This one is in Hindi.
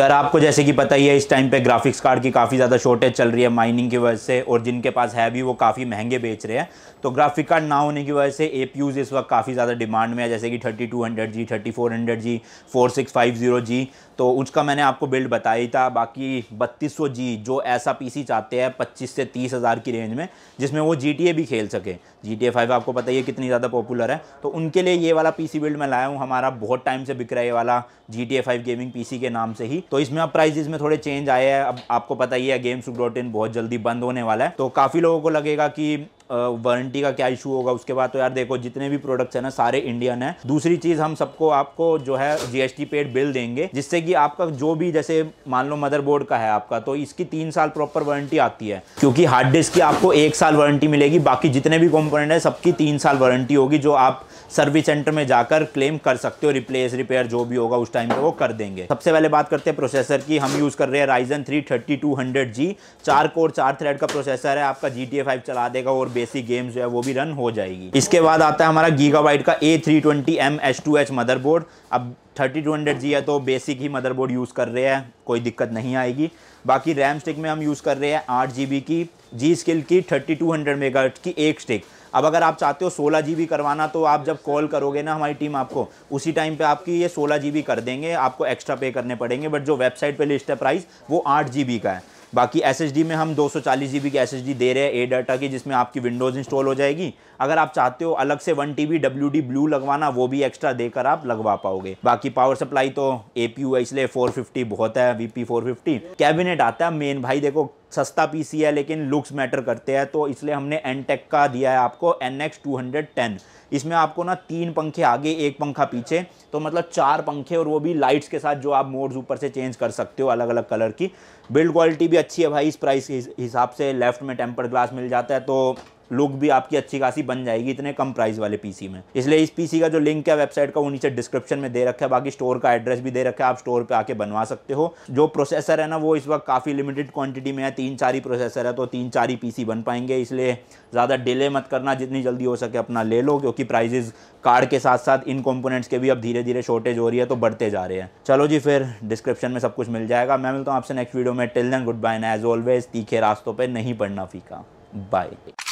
यार आपको जैसे कि पता ही है इस टाइम पे ग्राफिक्स कार्ड की काफ़ी ज़्यादा शॉर्टेज चल रही है माइनिंग की वजह से और जिनके पास है भी वो काफ़ी महंगे बेच रहे हैं तो ग्राफिक कार्ड ना होने की वजह से ए इस वक्त काफ़ी ज़्यादा डिमांड में है जैसे कि thirty two hundred G thirty four hundred G four six five zero G तो उसका मैंने आपको बिल्ड बताया था बाकी बत्तीस सौ जी जो ऐसा पी सी चाहते हैं पच्चीस से तीस हज़ार की रेंज में जिसमें वो जी टी ए भी खेल सके जी टी ए फाइव आपको पता ही है कितनी ज़्यादा पॉपुलर है तो उनके लिए ये वाला पी सी बिल्ड मैं लाया हूँ हमारा बहुत टाइम से बिक रहा है ये वाला G T A five gaming P C के नाम से ही तो इसमें अब प्राइजेस में थोड़े चेंज आए हैं अब आपको पता ही है गेम्स डॉट इन बहुत जल्दी बंद होने वाला है तो काफ़ी लोगों को लगेगा कि वारंटी का क्या इशू होगा उसके बाद तो यार देखो जितने भी प्रोडक्ट्स हैं ना सारे इंडियन है दूसरी चीज़ हम सबको आपको जो है जीएसटी पेड बिल देंगे जिससे कि आपका जो भी जैसे मान लो मदरबोर्ड का है आपका तो इसकी तीन साल प्रॉपर वारंटी आती है क्योंकि हार्ड डिस्क की आपको एक साल वारंटी मिलेगी बाकी जितने भी कॉम्पोनेंट है सबकी तीन साल वारंटी होगी जो आप सर्विस सेंटर में जाकर क्लेम कर सकते हो रिप्लेस रिपेयर जो भी होगा उस टाइम पे वो कर देंगे सबसे पहले बात करते हैं प्रोसेसर की हम यूज़ कर रहे हैं Ryzen three thirty two hundred G चार कोर चार थ्रेड का प्रोसेसर है आपका जी टी फाइव चला देगा और बेसिक गेम्स जो है वो भी रन हो जाएगी इसके बाद आता है हमारा गीगा का A three twenty M H two H motherboard अब थर्टी टू हंड्रेड जी है तो बेसिक ही मदरबोर्ड यूज़ कर रहे हैं कोई दिक्कत नहीं आएगी बाकी रैम स्टिक में हम यूज़ कर रहे हैं आठ जी बी की जी स्किल की थर्टी टू हंड्रेड मेगा की एक स्टिक अब अगर आप चाहते हो सोलह जी करवाना तो आप जब कॉल करोगे ना हमारी टीम आपको उसी टाइम पे आपकी ये सोलह जी कर देंगे आपको एक्स्ट्रा पे करने पड़ेंगे बट जो वेबसाइट पे लिस्ट है प्राइस वो आठ जी का है बाकी एस में हम दो सौ की एस दे रहे हैं ए डाटा की जिसमें आपकी विंडोज़ इंस्टॉल हो जाएगी अगर आप चाहते हो अलग से one T B W D blue लगवाना वो भी एक्स्ट्रा देकर आप लगवा पाओगे बाकी पावर सप्लाई तो ए पी यू है इसलिए फोर फिफ्टी बहुत है V P four fifty cabinet आता है मेन भाई देखो सस्ता पीसी है लेकिन लुक्स मैटर करते हैं तो इसलिए हमने एनटेक का दिया है आपको N X two hundred ten इसमें आपको ना तीन पंखे आगे एक पंखा पीछे तो मतलब चार पंखे और वो भी लाइट्स के साथ जो आप मोड्स ऊपर से चेंज कर सकते हो अलग अलग कलर की बिल्ड क्वालिटी भी अच्छी है भाई इस प्राइस के हिसाब से लेफ्ट में टेम्पर ग्लास मिल जाता है तो लुक भी आपकी अच्छी खासी बन जाएगी इतने कम प्राइस वाले पीसी में इसलिए इस पीसी का जो लिंक है वेबसाइट का वो नीचे डिस्क्रिप्शन में दे रखा है बाकी स्टोर का एड्रेस भी दे रखा है आप स्टोर पे आके बनवा सकते हो जो प्रोसेसर है ना वो इस वक्त काफ़ी लिमिटेड क्वांटिटी में है तीन चार ही प्रोसेसर है तो तीन चार ही पीसी बन पाएंगे इसलिए ज़्यादा डिले मत करना जितनी जल्दी हो सके अपना ले लो क्योंकि प्राइजेज कार्ड के साथ साथ इन कॉम्पोनेंट्स के भी अब धीरे धीरे शॉर्टेज हो रही है तो बढ़ते जा रहे हैं चलो जी फिर डिस्क्रिप्शन में सब कुछ मिल जाएगा मैं मिलता हूँ आपसे नेक्स्ट वीडियो में till then goodbye as always तीखे रास्तों पर नहीं पढ़ना फीका बाय